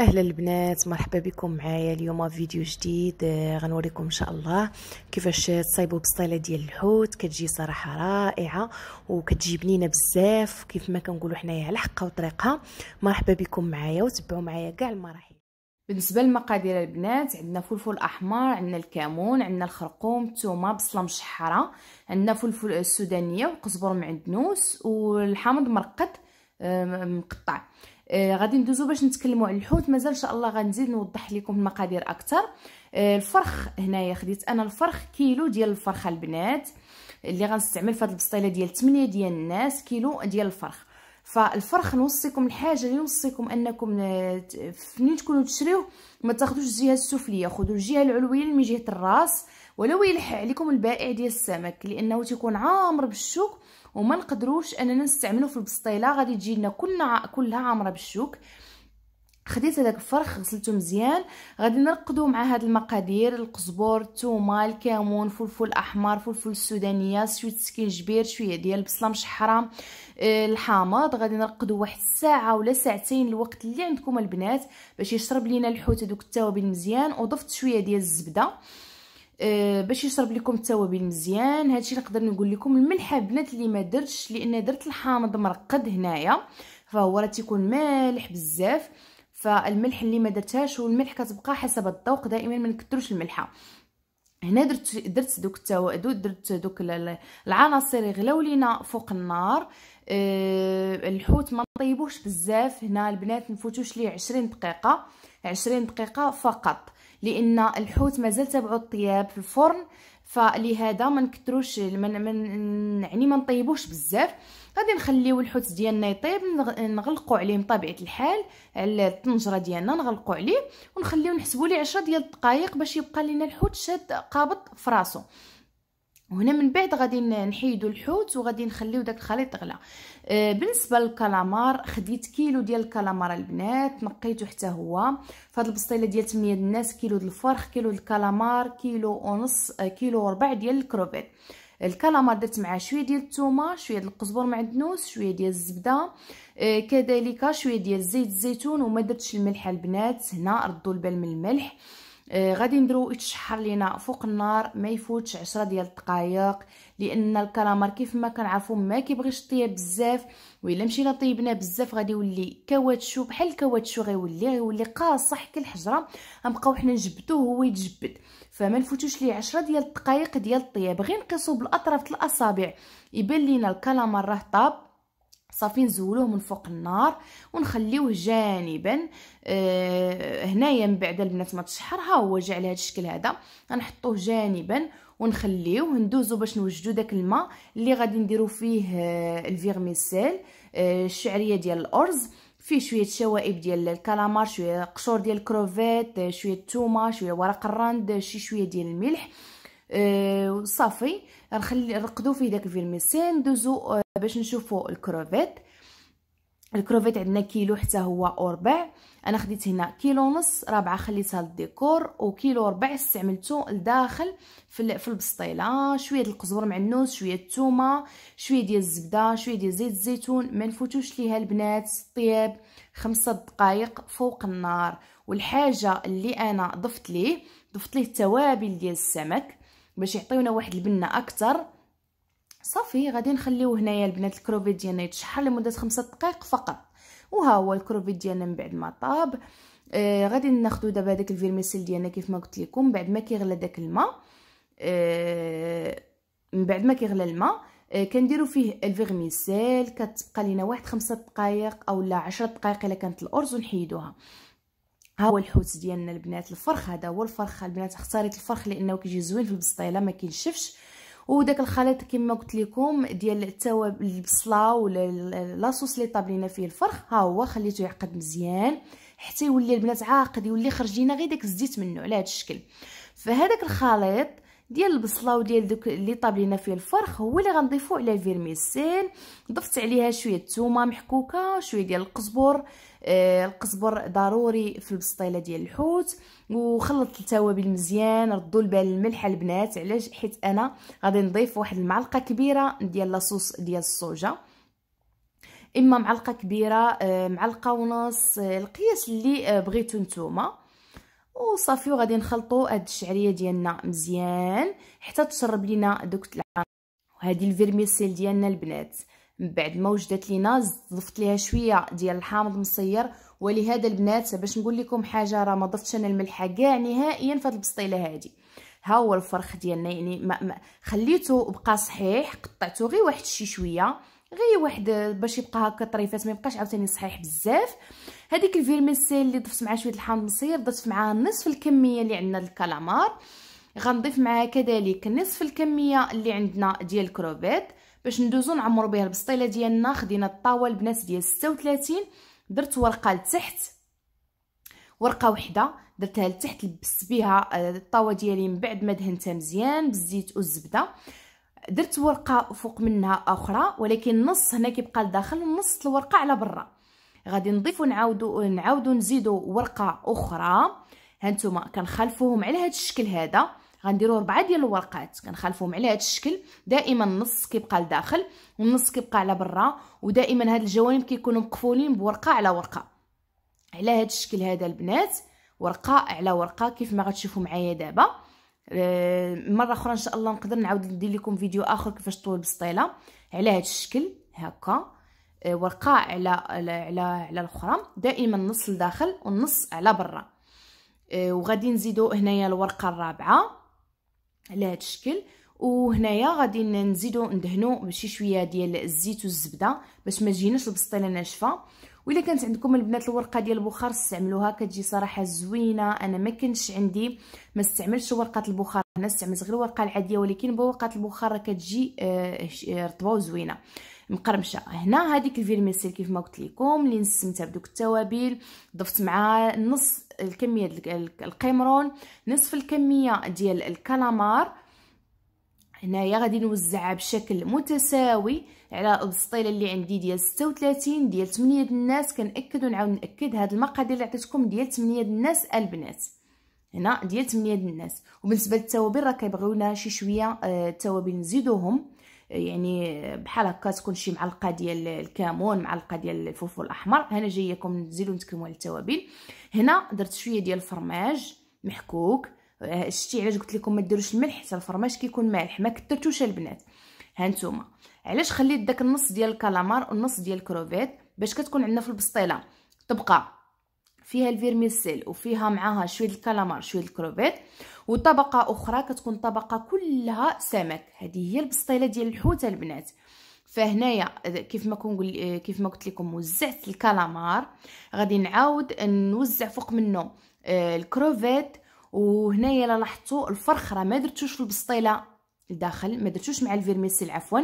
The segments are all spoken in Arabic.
اهلا البنات مرحبا بكم معايا اليوم فيديو جديد آه، غنوريكم ان شاء الله كيفاش تصايبوا بصيله ديال الحوت كتجي صراحه رائعه وكتجي بنينه بزاف كيف ما كنقولوا حنايا على حقها وطريقها مرحبا بكم معايا وتبعوا معايا كاع المراحل بالنسبه للمقادير البنات عندنا فلفل احمر عندنا الكمون عندنا الخرقوم الثومه بصله مشحره عندنا فلفل السودانيه وقزبر معدنوس والحامض مرقد آه، مقطع آه غادي ندوزو باش نتكلموا على الحوت مازال ان شاء الله غنزيد نوضح لكم المقادير اكثر آه الفرخ هنايا خديت انا الفرخ كيلو ديال الفرخه البنات اللي غنستعمل في هذه البسطيله ديال 8 ديال الناس كيلو ديال الفرخ فالفرخ نوصيكم الحاجه اللي نوصيكم انكم منين آه، تكونوا تشريوه ما تاخذوش الجهه السفليه خذوا الجهه العلويه من جهه الراس ولو يلح عليكم البائع ديال السمك لانه تيكون عامر بالشوك وما نقدروش اننا نستعملو في البسطيله غادي تجي لنا كلنا كلها عامره بالشوك خديت هذاك الفرخ غسلته مزيان غادي نرقدو مع هاد المقادير القزبر الثومه الكمون فلفل احمر فلفل السودانيه شويه سكينجبير شويه ديال البصله مشحره آه، الحامض غادي نرقدو واحد الساعه ولا ساعتين الوقت اللي عندكم البنات باش يشرب لينا الحوت هذوك التوابل مزيان وضفت شويه ديال الزبده آه، باش يشرب لكم التوابل مزيان هادشي نقدر نقول لكم الملح البنات اللي ما درتش لان درت الحامض مرقد هنايا فهو راه تيكون مالح بزاف فالملح اللي ما درتهاش والملح كتبقى حسب الذوق دائما ما نكثروش الملحه هنا درت درت دوك التوابل درت دوك العناصر يغلاو لينا فوق النار أه الحوت ما نطيبوش بزاف هنا البنات نفوتوش ليه 20 دقيقه 20 دقيقه فقط لان الحوت مازال تبعو الطياب في الفرن فلهذا ما نكثروش من, من يعني ما نطيبوش بزاف غادي نخليو الحوت ديالنا يطيب نغلقوا عليه بطبيعه الحال على الطنجره ديالنا نغلقوا عليه ونخليو نحسبوا ليه 10 ديال الدقائق باش يبقى لنا الحوت شاد قابض فراسو وهنا من بعد غادي نحيدو الحوت وغادي نخليو داك الخليط غلا آه، بالنسبه للكالامار خديت كيلو ديال الكالامار البنات نقيته حتى هو فهاد البسطيله ديال 8 الناس كيلو د الفرخ كيلو د الكالامار كيلو ونص آه، كيلو وربع ديال الكروبيت الكالامار درت معاه شويه ديال الثومه شويه ديال القزبر معدنوس شويه ديال الزبده آه، كذلك شويه ديال زيت الزيتون وما درتش الملح البنات هنا ردوا البال من الملح آه، غادي نديرو يتشحر لينا فوق النار ما يفوتش عشرة ديال الدقائق لان الكالامار كيف ما كنعرفو ما كيبغيش الطيه بزاف وإلا مشينا طيبناه بزاف غادي يولي كواتشو بحال الكواتشو غيولي غيولي قاصح كالحجره غنبقاو حنا نجبدوه هو يتجبد فما نفوتوش ليه 10 ديال الدقائق ديال الطياب غير نقيسو بالاطراف الاصابع يبان لينا الكالامار راه طاب صافي نزولوه من فوق النار ونخليوه جانبا أه هنايا من بعد البنات ما تشحر ها هو جا على هذا الشكل هذا غنحطوه جانبا ونخليوه ندوزو باش نوجدو داك الماء اللي غادي نديرو فيه آه، الفيغميسيل آه، الشعريه ديال الارز فيه شويه شوائب ديال الكالامار شويه قشور ديال الكروفيت آه، شويه الثومه شويه ورق الراند شي شويه ديال الملح وصافي نخلي نرقدو فيه داك الفيغميسيل ندوزو باش نشوفوا الكروفيت الكروفيت عندنا كيلو حتى هو وربع انا خديت هنا كيلو ونص رابعه خليتها للديكور وكيلو ربع استعملته لداخل في في البسطيله شويه القزبر معنوس شويه الثومه شويه ديال الزبده شويه ديال زيت الزيتون ما نفوتوش ليها البنات طيب خمسة دقائق فوق النار والحاجه اللي انا ضفت ليه ضفت ليه التوابل ديال السمك باش يعطيونا واحد البنه اكثر صافي غادي نخليو هنايا البنات الكروفيت ديالنا يتشحر لمده خمسة دقائق فقط وها هو الكروفيت ديالنا من بعد ما طاب آه غادي ناخذوا دابا داك الفيرميسيل ديالنا كيف ما قلت لكم بعد ما كيغلى داك الماء آه من بعد ما كيغلى الماء آه كنديروا فيه الفيرميسيل كتبقى لينا واحد خمسة دقائق اولا عشرة دقائق الا كانت الارز ونحيدوها ها هو الحوت ديالنا البنات الفرخ هذا هو الفرخ البنات اختاريت الفرخ لانه كيجي زوين في البسطيله ما كينشفش وداك الخليط كما قلت لكم ديال التوابل البصله ولا لاصوص اللي طابلينا فيه الفرخ ها هو خليته يعقد مزيان حتى يولي البنات عاقد يولي خرج لينا غير داك الزيت منه على هذا الشكل فهذاك الخليط ديال البصله وديال دوك اللي طاب لينا فيه الفرخ هو اللي غنضيفو على الفيرميسيل ضفت عليها شويه الثومه محكوكه شويه ديال القزبر آه القزبر ضروري في البسطيله ديال الحوت وخلطت التوابل مزيان ردوا البال الملح البنات علاش حيت انا غادي نضيف واحد المعلقه كبيره ديال لاصوص ديال الصوجه اما معلقه كبيره آه، معلقه ونص آه، القياس اللي آه، بغيتو نتوما وصافي وغادي نخلطوا هاد الشعريه ديالنا مزيان حتى تشرب لينا دوك العناصر وهذه الفيرميسيل ديالنا البنات من بعد ما وجدت لينا ضفت ليها شويه ديال الحامض مصير ولهذا البنات باش نقول لكم حاجه راه ما ضفتش انا الملحه كاع نهائيا في هاد البسطيله هادي ها هو الفرخ ديالنا يعني ما, ما خليته بقى صحيح قطعته غير واحد الشي شويه غير واحد باش يبقى هكا طريفات ما يبقاش عاوتاني صحيح بزاف هذيك الفيرميسيل اللي ضفت معها شويه الحامض المصير ضفت معها نصف الكميه اللي عندنا الكالامار غنضيف معها كذلك نصف الكميه اللي عندنا ديال الكروبيت باش ندوزو نعمرو بها البسطيله ديالنا خدينا الطاوه البنات ديال 36 درت ورقه لتحت ورقه وحده درتها لتحت لبست بها آه، الطاوه ديالي من بعد ما دهنتها مزيان بالزيت والزبده درت ورقه فوق منها اخرى ولكن النص هنا كيبقى لداخل نص الورقه على برا غادي نضيفو نعاودو نعاودو نزيدو ورقه اخرى هانتوما كنخلفوهم على هذا الشكل هذا غنديروا ربعه ديال الورقات كنخلفوهم على هذا الشكل دائما النص كيبقى لداخل والنص كيبقى على برا ودائما هاد الجوانب كيكونوا مقفولين بورقه على ورقه على هذا الشكل هذا البنات ورقه على ورقه كيف ما غتشوفوا معايا دابا آه، مره اخرى ان شاء الله نقدر نعاود ندير لكم فيديو اخر كيفاش طول بسطيله على هذا الشكل هكا آه، ورقه على على على, على الاخرى دائما نص لداخل والنص على برا آه، وغادي نزيدو هنايا الورقه الرابعه على هذا الشكل وهنايا غادي نزيدو ندهنو بشي شويه ديال الزيت والزبده باش ما تجيناش البسطيله ناشفه وإلا كانت عندكم البنات الورقه ديال البخار استعملوها كتجي صراحه زوينه انا ما كنتش عندي ما استعملش ورقه البخار هنا استعملت غير الورقه العاديه ولكن بورقه البخار كتجي آه، آه، رطبه وزوينه مقرمشه هنا هذيك الفيرميسيل كيف ما قلت لكم اللي نسمتها بدوك التوابل ضفت معها نص الكميه القمرون نصف الكميه ديال الكالامار هنايا غادي نوزعها بشكل متساوي على البسطيله اللي عندي ديال 36 ديال 8 الناس كنأكد ونعاود نأكد هذا المقادير اللي عطيتكم ديال 8 الناس البنات هنا ديال 8 الناس وبالنسبه للتوابل راه كيبغيونا شي شويه آه، التوابل نزيدوهم آه، يعني بحال هكا تكون شي معلقه ديال الكمون معلقه ديال الفلفل الاحمر هنا جايكم نزيدو نتكلموا على التوابل هنا درت شويه ديال الفرماج محكوك آه، شتي علاش قلت لكم ما ديروش الملح حتى الفرماج كيكون مالح ما كثرتوش البنات ها نتوما علاش خليت داك النص ديال الكالامار والنص ديال الكروفيت باش كتكون عندنا في البسطيله طبقه فيها الفيرميسيل وفيها معاها شويه الكالامار شويه الكروفيت وطبقه اخرى كتكون طبقه كلها سمك هذه هي البسطيله ديال الحوت البنات فهنايا كيف ما كنقول آه، كيف ما قلت لكم وزعت الكالامار غادي نعاود نوزع فوق منه آه، الكروفيت وهنايا لاحظتوا الفرخ راه ما درتوش في البسطيله الداخل ما درتوش مع الفيرميسيل عفوا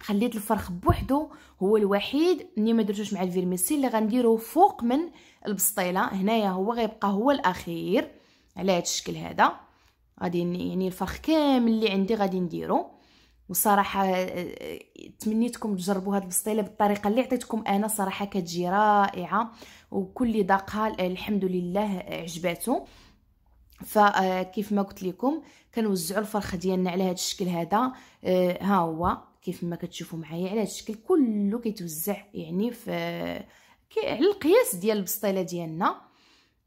خليت الفرخ بوحدو هو الوحيد اللي ما درتوش مع الفيرميسي اللي غنديروه فوق من البسطيله هنايا هو غيبقى هو الاخير على هذا الشكل هذا غادي يعني الفرخ كامل اللي عندي غادي نديرو وصراحه تمنيتكم تجربوا هذه البسطيله بالطريقه اللي عطيتكم انا صراحه كتجي رائعه وكل ذاقها الحمد لله عجباتو فكيف آه، ما قلت لكم كنوزعوا الفرخ ديالنا على هذا الشكل هذا آه، ها هو كيف ما كتشوفوا معايا على هذا الشكل كله كيتوزع يعني في على القياس ديال البسطيله ديالنا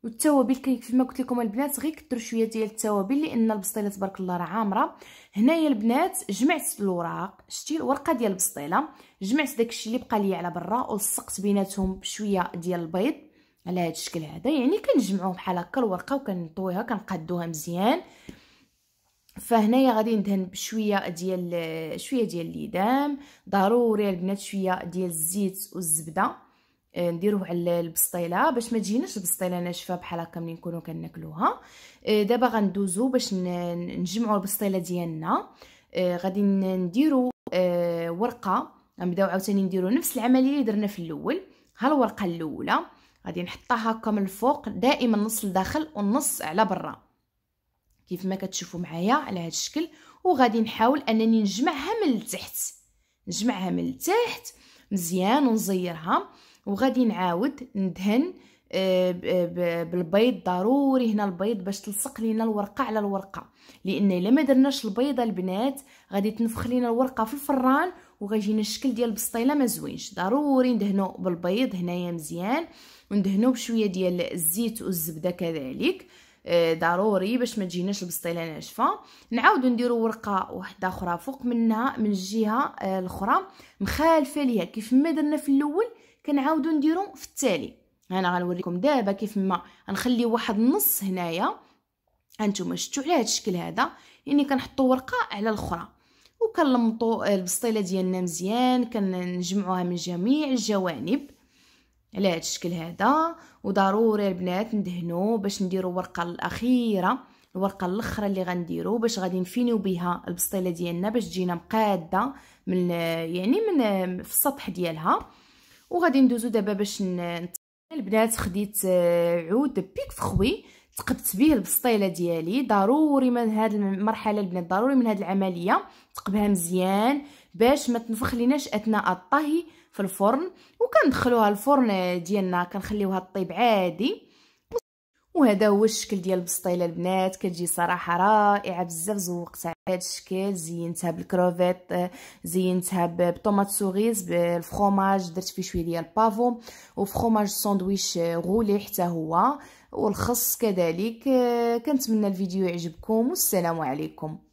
والتوابل كيف ما قلت لكم البنات غير كثروا شويه ديال التوابل لان البسطيله تبارك الله راه عامره هنايا البنات جمعت الوراق شتي الورقه ديال البسطيله جمعت داكشي اللي بقى لي على برا ولصقت بيناتهم بشويه ديال البيض على هذا الشكل هذا يعني كنجمعوه بحال هكا الورقه وكنطويها كنقادوها مزيان فهنايا غادي ندهن بشويه ديال شويه ديال الليدام ضروري البنات شويه ديال الزيت والزبده آه، نديروه على البسطيله باش ما تجيناش البسطيله ناشفه بحال هكا ملي نكونوا كناكلوها آه، دابا غندوزو باش نجمعوا البسطيله ديالنا آه، غادي نديرو ورقه غنبداو عاوتاني نديرو نفس العمليه اللي درنا في الاول ها الورقه الاولى غادي نحطها هكا من الفوق دائما نص لداخل والنص على برا كيف ما كتشوفوا معايا على هذا الشكل وغادي نحاول انني نجمعها من التحت نجمعها من التحت مزيان ونزيرها وغادي نعاود ندهن آه، بالبيض ضروري هنا البيض باش تلصق لينا الورقه على الورقه لان الا ما درناش البيضه البنات غادي تنفخ لينا الورقه في الفران وغيجينا الشكل ديال البسطيله ما زوينش ضروري ندهنو بالبيض هنايا مزيان وندهنوا بشويه ديال الزيت والزبده كذلك آه، ضروري باش ما تجيناش البسطيله ناشفه نعاودو نديرو ورقه واحده اخرى فوق منها من الجهه آه، الاخرى مخالفه ليها كيف ما درنا في الاول كنعاودو نديرو في التالي انا غنوريكم دابا كيف ما نخلي واحد النص هنايا انتم شفتوا على هذا الشكل هذا يعني كنحطوا ورقه على الاخرى وكنلمطوا آه، البسطيله ديالنا مزيان كنجمعوها من جميع الجوانب على هذا الشكل هذا وضروري البنات ندهنو باش نديرو الورقه الاخيره الورقه الاخرى اللي غنديرو باش غادي نفينيو بها البسطيله ديالنا باش تجينا مقاده من يعني من في السطح ديالها وغادي ندوزو دابا باش نت... البنات خديت آه، عود بيك فخوي تقبت به البسطيله ديالي ضروري من هاد المرحله البنات ضروري من هاد العمليه تقبها مزيان باش ما تنفخ ليناش اثناء الطهي في الفرن وكندخلوها الفرن ديالنا كنخليوها طيب عادي وهذا هو الشكل ديال البسطيله البنات كتجي صراحه رائعه بزاف زوقتها هذا الشكل زينتها بالكروفيت زينتها بطوماط سوغيز بالفرماج درت فيه شويه ديال البافو وفرماج ساندويش غولي حتى هو والخص كذلك كنتمنى الفيديو يعجبكم والسلام عليكم